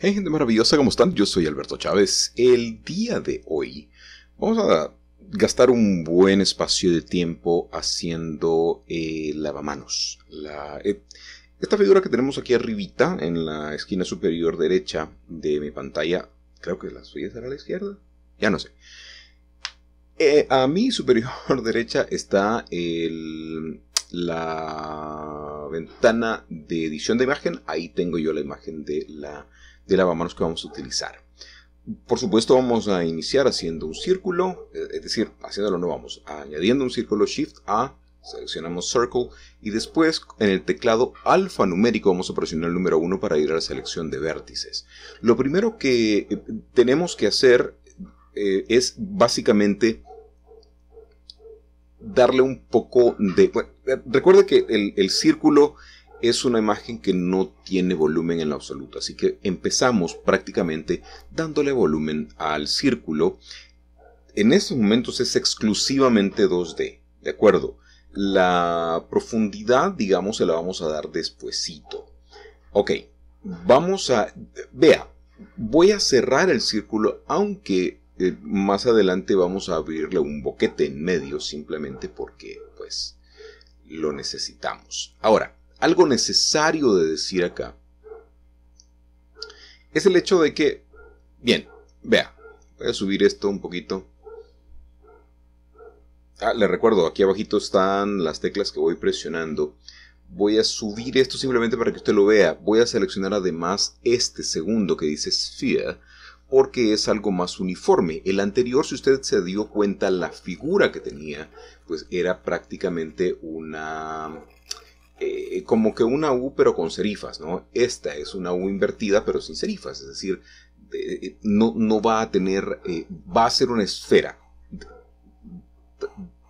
Hey gente maravillosa, ¿cómo están? Yo soy Alberto Chávez. El día de hoy vamos a gastar un buen espacio de tiempo haciendo eh, lavamanos. Eh, esta figura que tenemos aquí arribita en la esquina superior derecha de mi pantalla, creo que la suya será a la izquierda, ya no sé. Eh, a mi superior derecha está la ventana de edición de imagen. Ahí tengo yo la imagen de la de lavamanos que vamos a utilizar. Por supuesto vamos a iniciar haciendo un círculo, eh, es decir, haciéndolo no vamos, añadiendo un círculo Shift A, seleccionamos Circle y después en el teclado alfanumérico vamos a presionar el número 1 para ir a la selección de vértices. Lo primero que eh, tenemos que hacer eh, es básicamente darle un poco de... Recuerda recuerde que el círculo es una imagen que no tiene volumen en absoluto, así que empezamos prácticamente dándole volumen al círculo. En estos momentos es exclusivamente 2D, ¿de acuerdo? La profundidad, digamos, se la vamos a dar despuesito. Ok, vamos a... Vea, voy a cerrar el círculo, aunque eh, más adelante vamos a abrirle un boquete en medio, simplemente porque, pues, lo necesitamos. Ahora, algo necesario de decir acá es el hecho de que, bien, vea, voy a subir esto un poquito. Ah, le recuerdo, aquí abajito están las teclas que voy presionando. Voy a subir esto simplemente para que usted lo vea. Voy a seleccionar además este segundo que dice Sphere porque es algo más uniforme. El anterior, si usted se dio cuenta, la figura que tenía, pues era prácticamente una eh, como que una U pero con serifas, ¿no? Esta es una U invertida pero sin serifas, es decir, eh, no, no, va a tener, eh, va a ser una esfera.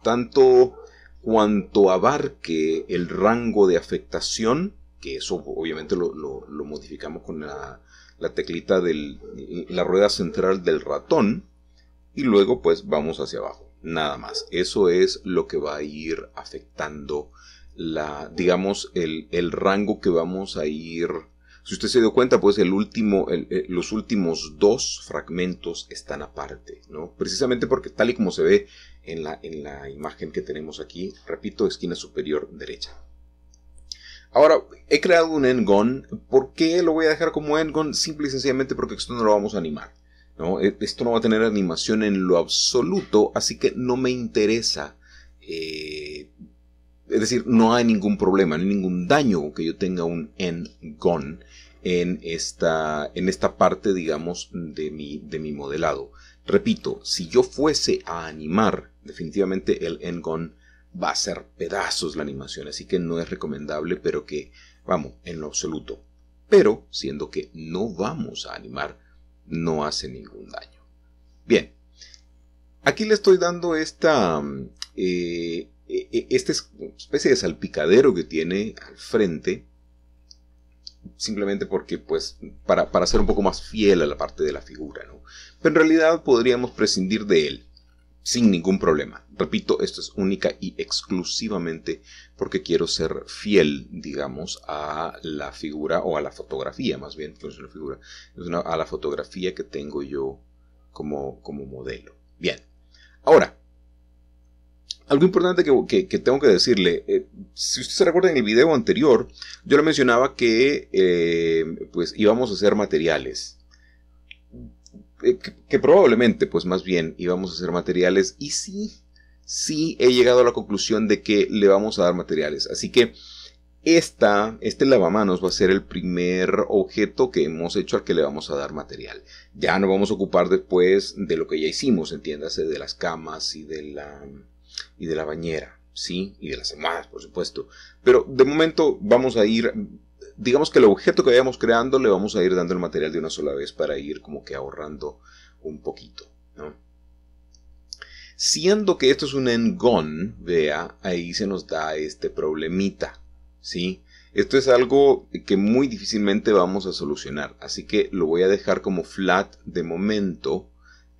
Tanto cuanto abarque el rango de afectación, que eso obviamente lo, modificamos con la, la teclita de la rueda central del ratón, y luego pues vamos hacia abajo, nada más. Eso es lo que va a ir afectando la digamos, el, rango que vamos a ir... Si usted se dio cuenta, pues el último, eh, los últimos dos fragmentos están aparte, ¿no? Precisamente porque tal y como se ve en la, en la imagen que tenemos aquí, repito, esquina superior derecha. Ahora, he creado un endgon. ¿Por qué lo voy a dejar como endgon? Simple y sencillamente porque esto no lo vamos a animar. ¿no? E, esto no va a tener animación en lo absoluto, así que no me interesa eh, es decir, no hay ningún problema, no hay ningún daño que yo tenga un end gone en esta, en esta parte, digamos, de mi, de mi modelado. Repito, si yo fuese a animar, definitivamente el end va a ser pedazos la animación, así que no es recomendable, pero que, vamos, en lo absoluto. Pero, siendo que no vamos a animar, no hace ningún daño. Bien, aquí le estoy dando esta, mm, eh, e, e, esta especie de salpicadero que tiene al frente, simplemente porque, pues, para, ser un poco más fiel a la parte de la figura, ¿no? Pero en realidad podríamos prescindir de él, sin ningún problema. Repito, esto es única y exclusivamente porque quiero ser fiel, digamos, a la figura, o a la fotografía, más bien, una figura, a la fotografía que tengo yo como, como modelo. Bien, ahora, algo importante que, tengo que decirle, eh, si usted se recuerda en el video anterior, yo le mencionaba que eh, pues íbamos a hacer materiales. Eh, que, probablemente, pues más bien, íbamos a hacer materiales y sí, sí he llegado a la conclusión de que le vamos a dar materiales. Así que esta, este lavamanos va a ser el primer objeto que hemos hecho al que le vamos a dar material. Ya no vamos a ocupar después de lo que ya hicimos, entiéndase, de las camas y de la y de la bañera, ¿sí? Y de las semanas, por supuesto. Pero de momento vamos a ir, digamos que el objeto que vayamos creando le vamos a ir dando el material de una sola vez para ir como que ahorrando un poquito, ¿no? Siendo que esto es un engón, vea, ahí se nos da este problemita, ¿sí? Esto es algo que muy difícilmente vamos a solucionar, así que lo voy a dejar como flat de momento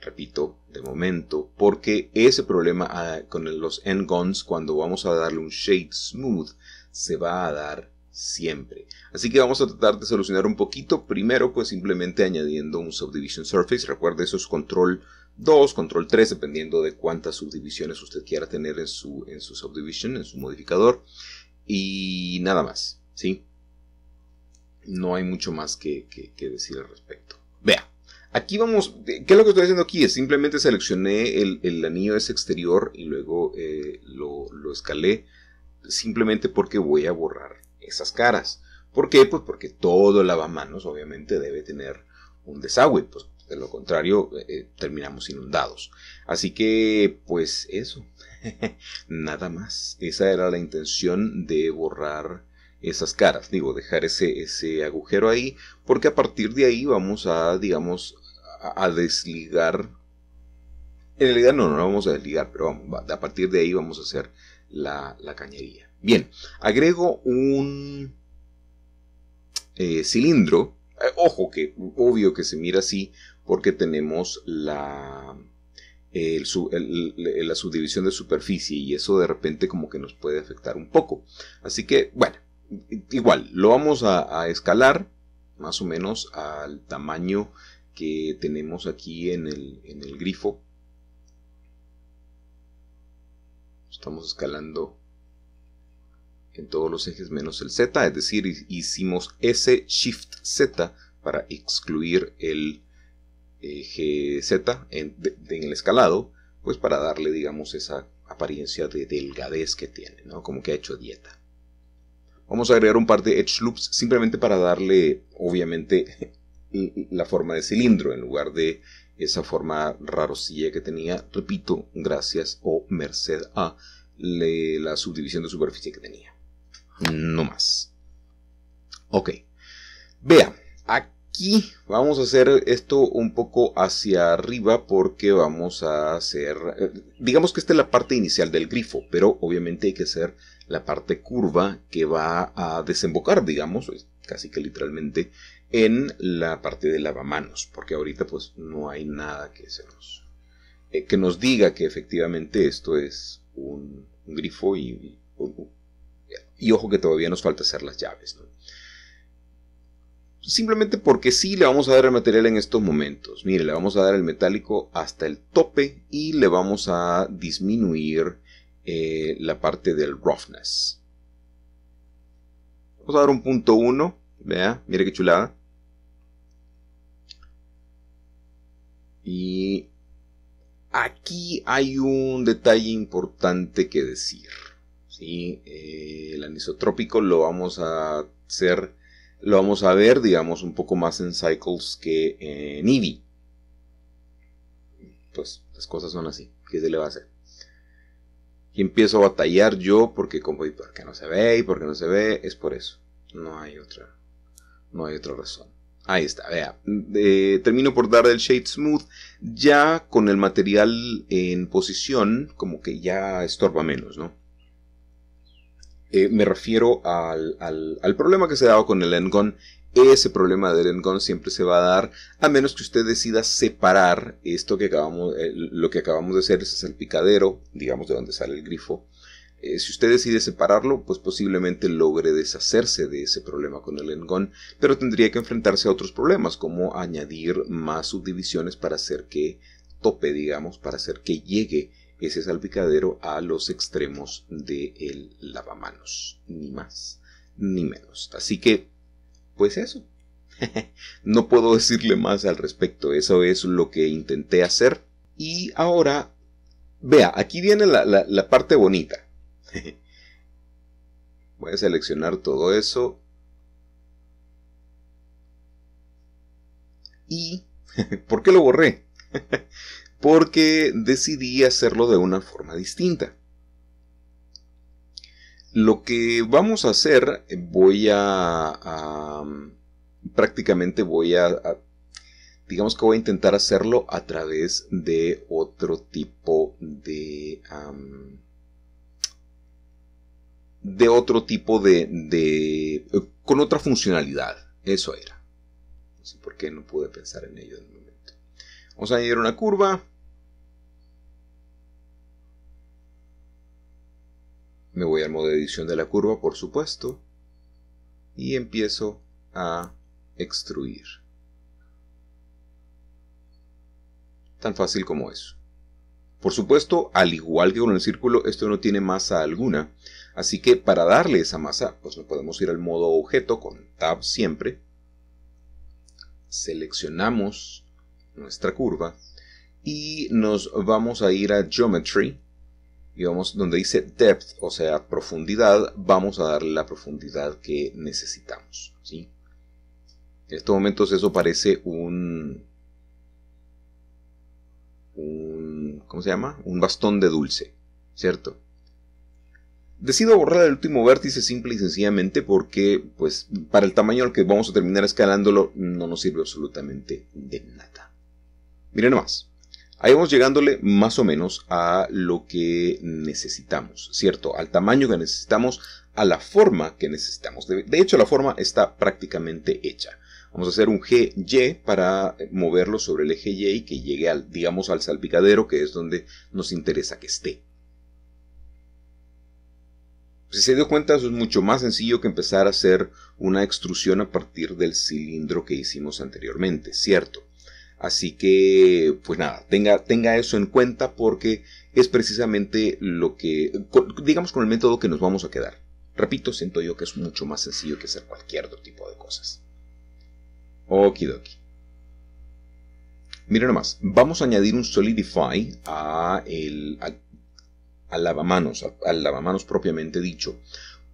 repito, de momento, porque ese problema ah, con los end guns, cuando vamos a darle un shade smooth, se va a dar siempre. Así que vamos a tratar de solucionar un poquito, primero pues simplemente añadiendo un subdivision surface, recuerde eso es control 2, control 3, dependiendo de cuántas subdivisiones usted quiera tener en su, en su subdivision, en su modificador, y nada más, ¿sí? No hay mucho más que decir al respecto. Aquí vamos, ¿qué es lo que estoy haciendo aquí? Simplemente seleccioné el, anillo ese exterior y luego eh, lo, escalé simplemente porque voy a borrar esas caras. ¿Por qué? Pues porque todo lavamanos obviamente debe tener un desagüe, pues de lo contrario eh, eh, terminamos inundados. Así que pues eso, nada más. Esa era la intención de borrar esas caras, digo, dejar ese, ese agujero ahí, porque a partir de ahí vamos a, digamos, a, desligar. En realidad no, no vamos a desligar, pero vamos, a partir de ahí vamos a hacer la, cañería. Bien, agrego un eh, cilindro. Eh, ojo que obvio que se mira así porque tenemos la, la subdivisión de superficie y eso de repente como que nos puede afectar un poco. Así que, bueno, igual, lo vamos a escalar más o menos al tamaño que tenemos aquí en el, grifo. Estamos escalando en todos los ejes menos el Z, es decir, hicimos ese Shift Z para excluir el eje Z en, el escalado, pues para darle, digamos, esa apariencia de delgadez que tiene, Como que ha hecho dieta. Vamos a agregar un par de edge loops simplemente para darle, obviamente, la forma de cilindro en lugar de esa forma rarosilla que tenía, repito, gracias o merced a la subdivisión de superficie que tenía. No más. Ok. Vea, aquí vamos a hacer esto un poco hacia arriba porque vamos a hacer, eh, digamos que esta es la parte inicial del grifo, pero obviamente hay que hacer la parte curva que va a desembocar, digamos, pues, casi que literalmente, en la parte de lavamanos, porque ahorita pues no hay nada que se nos eh, que nos diga que efectivamente esto es un, grifo y, ojo que todavía nos falta hacer las llaves, Simplemente porque sí le vamos a dar el material en estos momentos. Mire, le vamos a dar el metálico hasta el tope y le vamos a disminuir eh, la parte del roughness. Vamos a dar un punto 1. Vea, mire qué chulada. Y aquí hay un detalle importante que decir. ¿sí? Eh, el anisotrópico lo vamos a hacer, lo vamos a ver, digamos, un poco más en Cycles que en Eevee. Pues las cosas son así. ¿Qué se le va a hacer? y empiezo a batallar yo porque como y porque no se ve y porque no se ve es por eso no hay otra no hay otra razón ahí está vea mm, eh, termino por dar el shade smooth ya con el material en posición como que ya estorba menos no eh, me refiero al, al, problema que se ha dado con el Engon ese problema del engón siempre se va a dar, a menos que usted decida separar esto que acabamos, eh, lo que acabamos de hacer, ese salpicadero, digamos de donde sale el grifo. Eh, si usted decide separarlo, pues posiblemente logre deshacerse de ese problema con el engón, pero tendría que enfrentarse a otros problemas, como añadir más subdivisiones para hacer que tope, digamos, para hacer que llegue ese salpicadero a los extremos del el lavamanos, ni más ni menos. Así que pues eso. no puedo decirle más al respecto, eso es lo que intenté hacer. Y ahora, vea, aquí viene la, parte bonita. Voy a seleccionar todo eso. ¿Y por qué lo borré? Porque decidí hacerlo de una forma distinta. Lo que vamos a hacer, eh, voy a, prácticamente voy a, digamos que voy a intentar hacerlo a través de otro tipo de, de otro tipo de, eh, con otra funcionalidad. Eso era. No por qué no pude pensar en ello en el momento. Vamos a añadir una curva. me voy al modo de edición de la curva, por supuesto, y empiezo a extruir. Tan fácil como eso. Por supuesto, al igual que con el círculo, esto no tiene masa alguna, así que para darle esa masa, pues nos podemos ir al modo objeto con Tab siempre, seleccionamos nuestra curva y nos vamos a ir a Geometry, y vamos donde dice depth, o sea, profundidad, vamos a darle la profundidad que necesitamos. ¿sí? En estos momentos eso parece un, ¿cómo se llama? Un bastón de dulce, ¿cierto? Decido borrar el último vértice simple y sencillamente porque, pues, para el tamaño al que vamos a terminar escalándolo no nos sirve absolutamente de nada. Miren nomás. Ahí vamos llegándole más o menos a lo que necesitamos, ¿cierto? Al tamaño que necesitamos, a la forma que necesitamos. De, hecho, la forma está prácticamente hecha. Vamos a hacer un GY para moverlo sobre el eje Y y que llegue al, digamos, al salpicadero, que es donde nos interesa que esté. Si se dio cuenta, eso es mucho más sencillo que empezar a hacer una extrusión a partir del cilindro que hicimos anteriormente, ¿cierto? Así que, pues nada, tenga, tenga eso en cuenta porque es precisamente lo que, digamos, con el método que nos vamos a quedar. Repito, siento yo que es mucho más sencillo que hacer cualquier otro tipo de cosas. Okidoki. Mira nomás, vamos a añadir un Solidify a el, al lavamanos, al lavamanos propiamente dicho.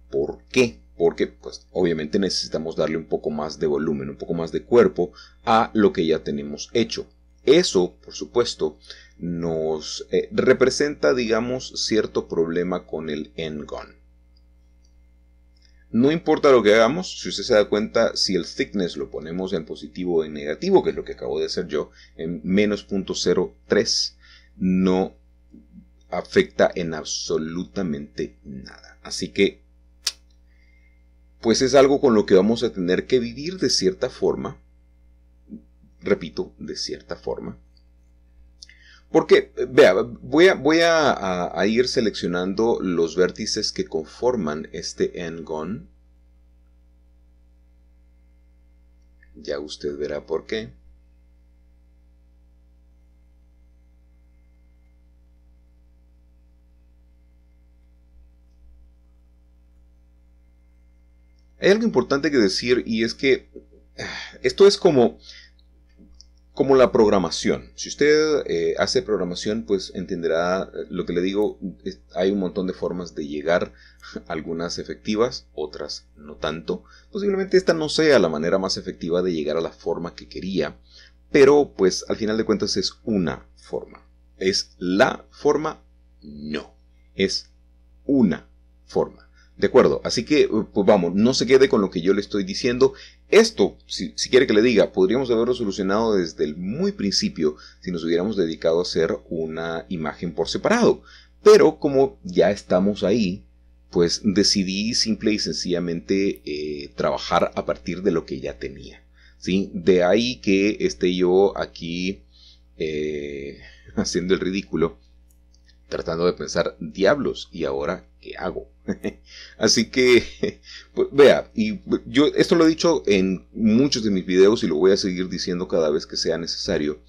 ¿Por qué? porque pues, obviamente necesitamos darle un poco más de volumen, un poco más de cuerpo a lo que ya tenemos hecho. Eso, por supuesto, nos eh, representa, digamos, cierto problema con el end No importa lo que hagamos, si usted se da cuenta, si el thickness lo ponemos en positivo o en negativo, que es lo que acabo de hacer yo, en menos .03, no afecta en absolutamente nada. Así que pues es algo con lo que vamos a tener que vivir de cierta forma, repito, de cierta forma. Porque, vea, voy a, ir seleccionando los vértices que conforman este n-gon. Ya usted verá por qué. Hay algo importante que decir y es que eh, esto es como, como la programación. Si usted eh, hace programación, pues entenderá eh, lo que le digo. hay un montón de formas de llegar, algunas efectivas, otras no tanto. Posiblemente esta no sea la manera más efectiva de llegar a la forma que quería, pero pues al final de cuentas es una forma. ¿Es la forma? No, es una forma. De acuerdo, así que eh, pues vamos, no se quede con lo que yo le estoy diciendo. Esto, si, quiere que le diga, podríamos haberlo solucionado desde el muy principio si nos hubiéramos dedicado a hacer una imagen por separado. Pero como ya estamos ahí, pues decidí simple y sencillamente eh, trabajar a partir de lo que ya tenía. ¿sí? De ahí que esté yo aquí eh, haciendo el ridículo, tratando de pensar, diablos, ¿y ahora que hago. Así que, pues, vea, y yo esto lo he dicho en muchos de mis videos y lo voy a seguir diciendo cada vez que sea necesario.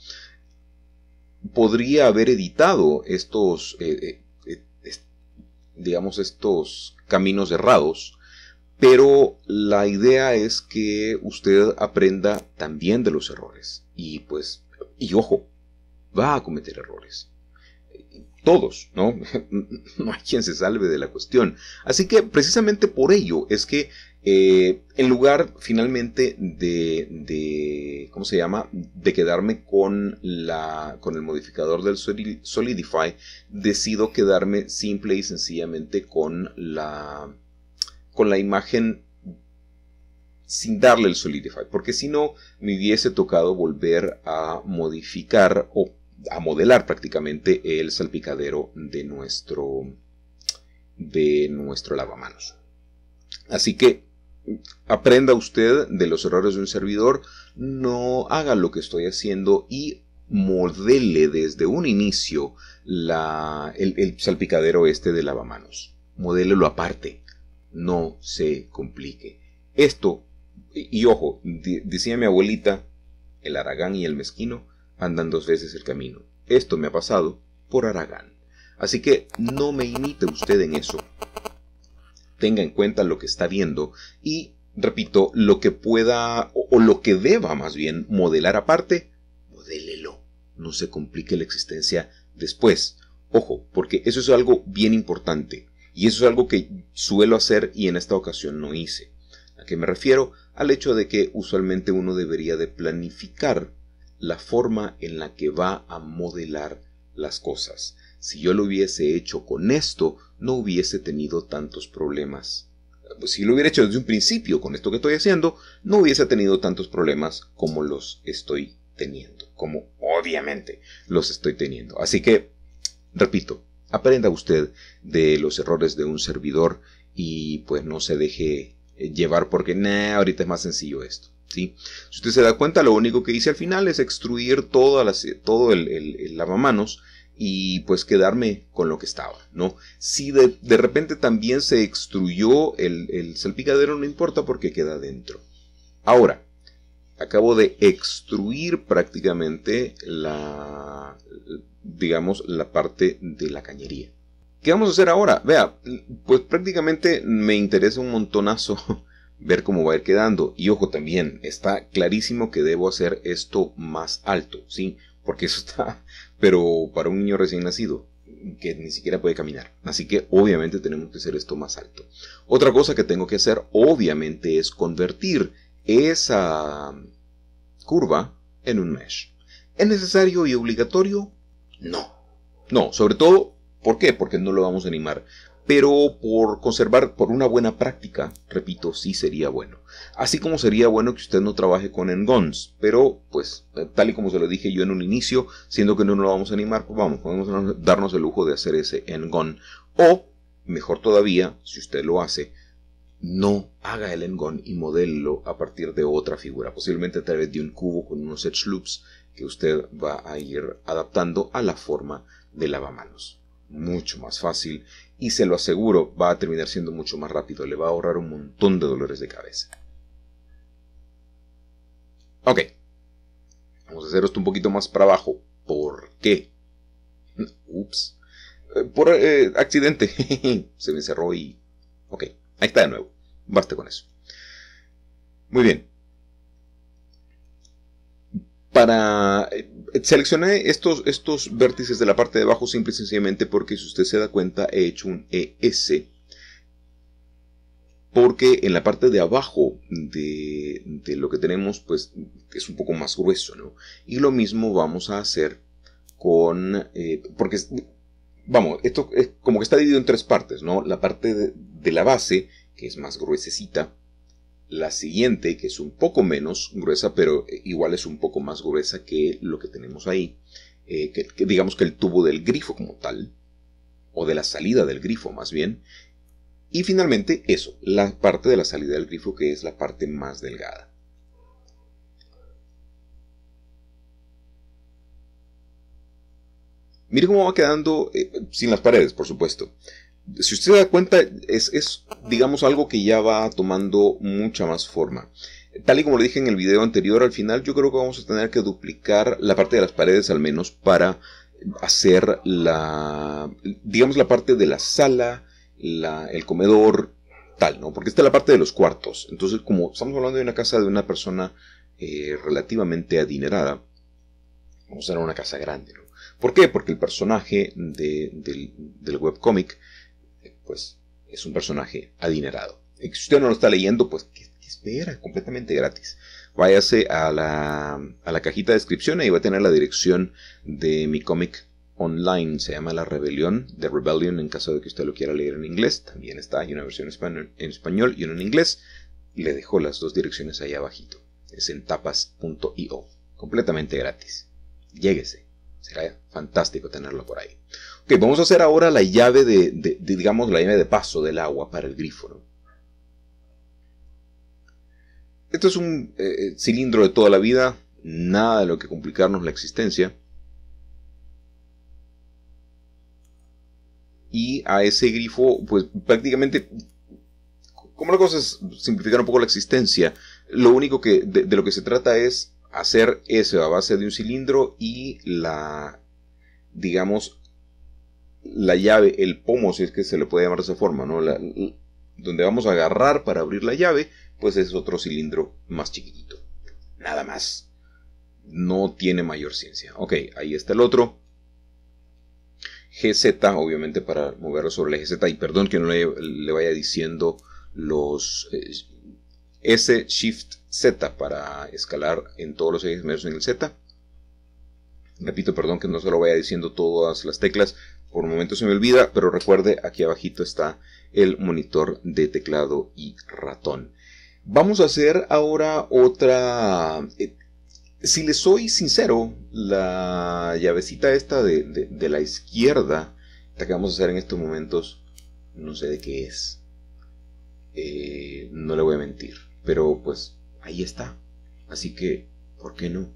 Podría haber editado estos, eh, eh, eh, digamos, estos caminos errados, pero la idea es que usted aprenda también de los errores. Y pues, y ojo, va a cometer errores todos, ¿no? no hay quien se salve de la cuestión. Así que precisamente por ello es que eh, en lugar finalmente de, de, ¿cómo se llama? De quedarme con, la, con el modificador del Solidify, decido quedarme simple y sencillamente con la, con la imagen sin darle el Solidify, porque si no me hubiese tocado volver a modificar o a modelar prácticamente el salpicadero de nuestro, de nuestro lavamanos. Así que aprenda usted de los errores de un servidor, no haga lo que estoy haciendo y modele desde un inicio la, el, salpicadero este de lavamanos. Modélelo aparte, no se complique. Esto, y, ojo, decía mi abuelita, el aragán y el mezquino, andan dos veces el camino. Esto me ha pasado por Aragán. Así que no me imite usted en eso. Tenga en cuenta lo que está viendo y, repito, lo que pueda o, lo que deba más bien modelar aparte, modélelo. No se complique la existencia después. Ojo, porque eso es algo bien importante y eso es algo que suelo hacer y en esta ocasión no hice. ¿A qué me refiero? Al hecho de que usualmente uno debería de planificar la forma en la que va a modelar las cosas. Si yo lo hubiese hecho con esto, no hubiese tenido tantos problemas. Pues, si lo hubiera hecho desde un principio con esto que estoy haciendo, no hubiese tenido tantos problemas como los estoy teniendo, como obviamente los estoy teniendo. Así que, repito, aprenda usted de los errores de un servidor y pues no se deje llevar porque, ahorita es más sencillo esto. Si usted se da cuenta, lo único que hice al final es extruir todo el, lavamanos y pues quedarme con lo que estaba, ¿no? Si de, repente también se extruyó el, salpicadero, no importa porque queda dentro. Ahora, acabo de extruir prácticamente la, digamos, la parte de la cañería. ¿Qué vamos a hacer ahora? Vea, pues prácticamente me interesa un montonazo ver cómo va a ir quedando. Y ojo también, está clarísimo que debo hacer esto más alto, ¿sí? Porque eso está, pero para un niño recién nacido, que ni siquiera puede caminar. Así que obviamente tenemos que hacer esto más alto. Otra cosa que tengo que hacer, obviamente, es convertir esa curva en un mesh. ¿Es necesario y obligatorio? No. No, sobre todo, ¿por qué? Porque no lo vamos a animar pero por conservar, por una buena práctica, repito, sí sería bueno. Así como sería bueno que usted no trabaje con engons, pero pues tal y como se lo dije yo en un inicio, siendo que no nos lo vamos a animar, pues vamos, podemos darnos el lujo de hacer ese engon. O, mejor todavía, si usted lo hace, no haga el engon y modelo a partir de otra figura, posiblemente a través de un cubo con unos edge loops que usted va a ir adaptando a la forma de lavamanos. Mucho más fácil y se lo aseguro, va a terminar siendo mucho más rápido, le va a ahorrar un montón de dolores de cabeza. Ok, vamos a hacer esto un poquito más para abajo. ¿Por qué? Ups, eh, por eh, accidente, se me cerró y... Ok, ahí está de nuevo, basta con eso. Muy bien. Para eh, Seleccioné estos, estos vértices de la parte de abajo simple y sencillamente porque si usted se da cuenta he hecho un ES porque en la parte de abajo de, lo que tenemos pues es un poco más grueso ¿no? y lo mismo vamos a hacer con eh, porque vamos esto es como que está dividido en tres partes no la parte de, la base que es más gruesecita la siguiente, que es un poco menos gruesa, pero eh, igual es un poco más gruesa que lo que tenemos ahí, eh, digamos que el tubo del grifo como tal, o de la salida del grifo más bien, y finalmente eso, la parte de la salida del grifo que es la parte más delgada. mire cómo va quedando eh, sin las paredes, por supuesto si usted se da cuenta, es, digamos, algo que ya va tomando mucha más forma. Tal y como le dije en el video anterior, al final yo creo que vamos a tener que duplicar la parte de las paredes al menos para hacer la, digamos, la parte de la sala, el comedor, tal, ¿no? Porque esta es la parte de los cuartos. Entonces, como estamos hablando de una casa de una persona eh, relativamente adinerada, vamos a hacer una casa grande, ¿no? ¿Por qué? Porque el personaje del, del webcómic pues es un personaje adinerado. si usted no lo está leyendo, pues ¿qué, espera? Completamente gratis. Váyase a la, a la cajita de descripción, ahí va a tener la dirección de mi cómic online, se llama La Rebelión, The Rebellion en caso de que usted lo quiera leer en inglés, también está, hay una versión en español y una en inglés, le dejo las dos direcciones ahí abajito, es en tapas.io, completamente gratis, lléguese, será fantástico tenerlo por ahí. Ok, vamos a hacer ahora la llave de, digamos, la llave de paso del agua para el grifo. Esto es un eh, eh, cilindro de toda la vida, nada de lo que complicarnos la existencia. Y a ese grifo, pues prácticamente, como la cosa es simplificar un poco la existencia, lo único que de lo que se trata es hacer eso a base de un cilindro y la, digamos, la llave, el pomo, si es que se le puede llamar de esa forma, ¿no? donde vamos a agarrar para abrir la llave, pues es otro cilindro más chiquitito. Nada más. No tiene mayor ciencia. Ok, ahí está el otro. GZ, obviamente para moverlo sobre el eje Z y perdón que no le, vaya diciendo los eh, S, Shift, Z para escalar en todos los ejes medios en el Z. Repito, perdón que no se lo vaya diciendo todas las teclas, por momento se me olvida, pero recuerde, aquí abajito está el monitor de teclado y ratón. Vamos a hacer ahora otra... Eh, si les soy sincero, la llavecita esta de, la izquierda, que vamos a hacer en estos momentos, no sé de qué es. Eh, no le voy a mentir, pero pues ahí está. Así que, ¿por qué no?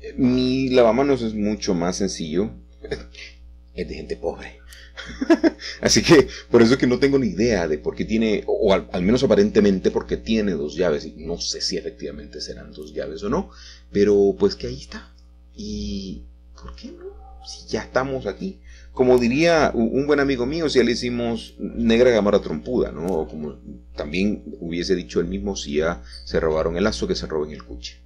Eh, mi lavamanos es mucho más sencillo, es de gente pobre. Así que por eso es que no tengo ni idea de por qué tiene, o al, menos aparentemente porque tiene dos llaves. Y no sé si efectivamente serán dos llaves o no, pero pues que ahí está. ¿Y por qué no? Si ya estamos aquí. Como diría un buen amigo mío, si le hicimos negra gamara trompuda, ¿no? O como también hubiese dicho él mismo, si ya se robaron el lazo, que se roben el cuche.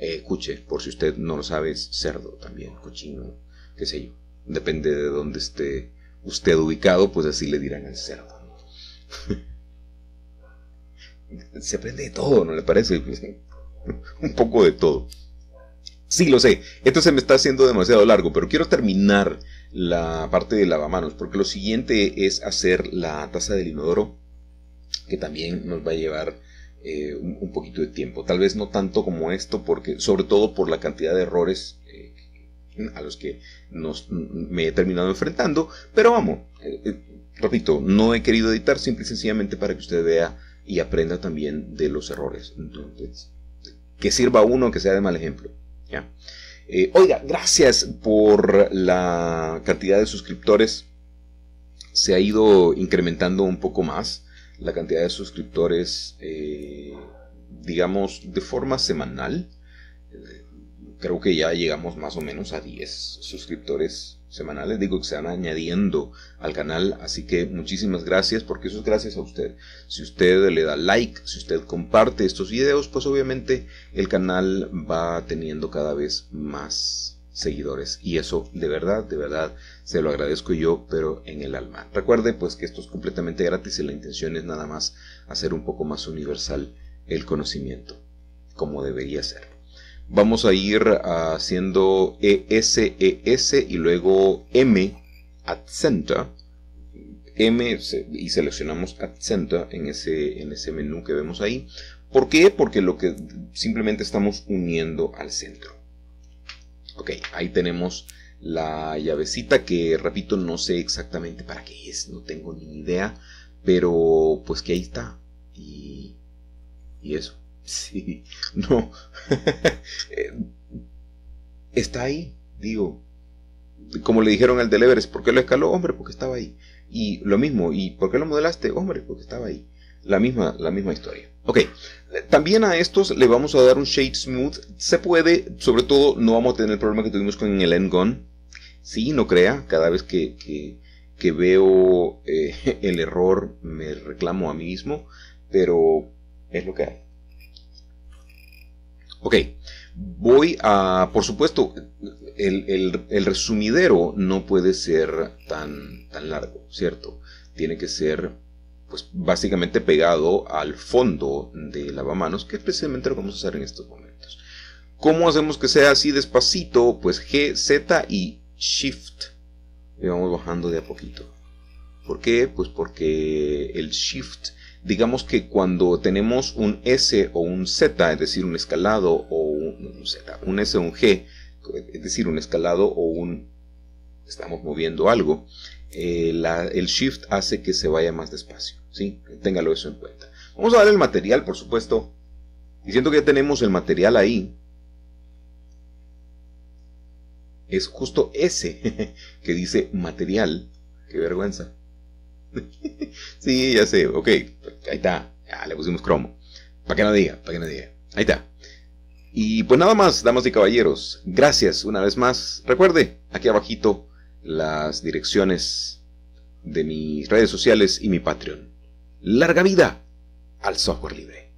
Eh, cuche, por si usted no lo sabe, es cerdo también, cochino qué sé yo. Depende de dónde esté usted ubicado, pues así le dirán al cerdo. Se aprende de todo, ¿no le parece? Pues, un poco de todo. Sí, lo sé. Esto se me está haciendo demasiado largo, pero quiero terminar la parte de lavamanos, porque lo siguiente es hacer la taza del inodoro, que también nos va a llevar eh, un, un, poquito de tiempo. Tal vez no tanto como esto, porque sobre todo por la cantidad de errores a los que me he terminado enfrentando, pero vamos, eh, eh, repito, no he querido editar simple y sencillamente para que usted vea y aprenda también de los errores. que sirva uno que sea de mal ejemplo. ¿ya? Eh, oiga, gracias por la cantidad de suscriptores. Se ha ido incrementando un poco más la cantidad de suscriptores, digamos, de forma semanal creo que ya llegamos más o menos a 10 suscriptores semanales, digo que se van añadiendo al canal, así que muchísimas gracias porque eso es gracias a usted. Si usted le da like, si usted comparte estos videos, pues obviamente el canal va teniendo cada vez más seguidores y eso de verdad, de verdad se lo agradezco yo, pero en el alma. Recuerde pues que esto es completamente gratis y la intención es nada más hacer un poco más universal el conocimiento, como debería ser vamos a ir haciendo ES, ES y luego M, center M y seleccionamos accenta en ese, en ese menú que vemos ahí. ¿Por qué? Porque lo que simplemente estamos uniendo al centro. Ok, ahí tenemos la llavecita que, repito, no sé exactamente para qué es, no tengo ni idea, pero pues que ahí está. Y, y eso. Sí, no. Está ahí, digo. Como le dijeron al del Everest, ¿por qué lo escaló? Hombre, porque estaba ahí. Y lo mismo, ¿y por qué lo modelaste? Hombre, porque estaba ahí. La misma, la misma historia. Ok, también a estos le vamos a dar un shade smooth. Se puede, sobre todo no vamos a tener el problema que tuvimos con el End gun Sí, no crea, cada vez que, que, veo eh, el error me reclamo a mí mismo, pero es lo que hay. Ok, voy a, por supuesto, el, resumidero no puede ser tan, tan largo, ¿cierto? Tiene que ser pues básicamente pegado al fondo de lavamanos, que es precisamente lo que vamos a hacer en estos momentos. ¿Cómo hacemos que sea así despacito? Pues G, Z y Shift. Y vamos bajando de a poquito. ¿Por qué? Pues porque el Shift digamos que cuando tenemos un S o un Z, es decir, un escalado o un, Z, un S o un G, es decir, un escalado o un... estamos moviendo algo, eh, el shift hace que se vaya más despacio, ¿sí? Téngalo eso en cuenta. Vamos a ver el material, por supuesto, diciendo que ya tenemos el material ahí. Es justo S que dice material. Qué vergüenza sí, ya sé, ok, ahí está, le pusimos cromo. Para que no diga, para que no diga. Ahí está. Y pues nada más, damas y caballeros, gracias una vez más. Recuerde, aquí abajito las direcciones de mis redes sociales y mi Patreon. Larga vida al software libre.